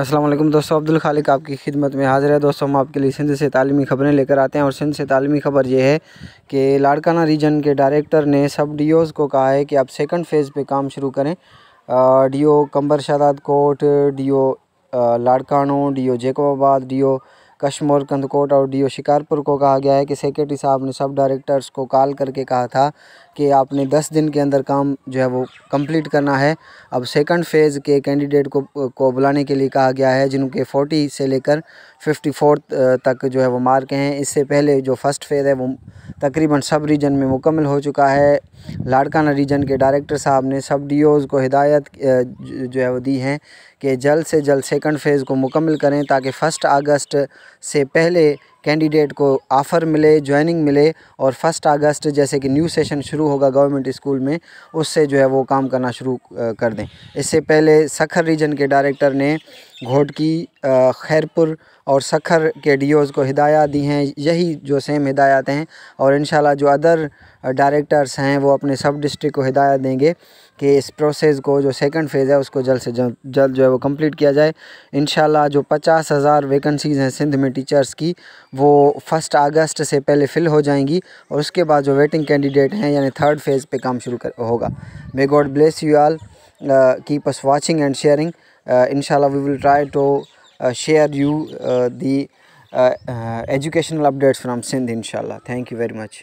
असलम दोस्तों अब्दुल खालिक आपकी खिदमत में हाजिर है दोस्तों हम आपके लिए सिंध से तालीमी ख़बरें लेकर आते हैं और सिंध से तालीमी ख़बर यह है कि लाड़काना रीजन के डायरेक्टर ने सब डी को कहा है कि आप सेकंड फ़ेज़ पे काम शुरू करें D O Kamber Shahdad Kot D O Larkana D O Jacobabad D O Kashmore Kandhkot और डीओ शिकारपुर को कहा गया है कि सेक्रेटरी साहब ने सब डायरेक्टर्स को कॉल करके कहा था कि आपने 10 दिन के अंदर काम जो है वो कंप्लीट करना है अब सेकंड फेज़ के कैंडिडेट को को बुलाने के लिए कहा गया है जिनके 40 से लेकर 54 तक जो है वो मार्क हैं इससे पहले जो फर्स्ट फेज़ है वो तकरीबन सब रीजन में मुकम्मल हो चुका है लाड़काना रीजन के डायरेक्टर साहब ने सब डी को हिदायत जो है वो दी हैं कि जल्द से जल्द सेकंड फ़ेज़ को मुकम्मल करें ताकि फ़र्स्ट अगस्त से पहले कैंडिडेट को आफ़र मिले ज्वाइनिंग मिले और फर्स्ट अगस्त जैसे कि न्यू सेशन शुरू होगा गवर्नमेंट स्कूल में उससे जो है वो काम करना शुरू कर दें इससे पहले सखर रीजन के डायरेक्टर ने घोटकी खैरपुर और सखर के डी को हिदायत दी हैं यही जो सेम हिदायत हैं और इन जो अदर डायरेक्टर्स हैं वो अपने सब डिस्ट्रिक्ट को हिदायत देंगे कि इस प्रोसेस को जो सेकंड फेज़ है उसको जल्द से जल्द जल्द जो है वो कंप्लीट किया जाए इन जो पचास हज़ार वैकेंसीज़ हैं सिंध में टीचर्स की वो फर्स्ट अगस्त से पहले फ़िल हो जाएंगी और उसके बाद जो वेटिंग कैंडिडेट हैं यानी थर्ड फेज़ पे काम शुरू कर होगा may God bless you all keep us watching and sharing in we will try to share you the educational updates from Sindh इनशाला थैंक यू वेरी मच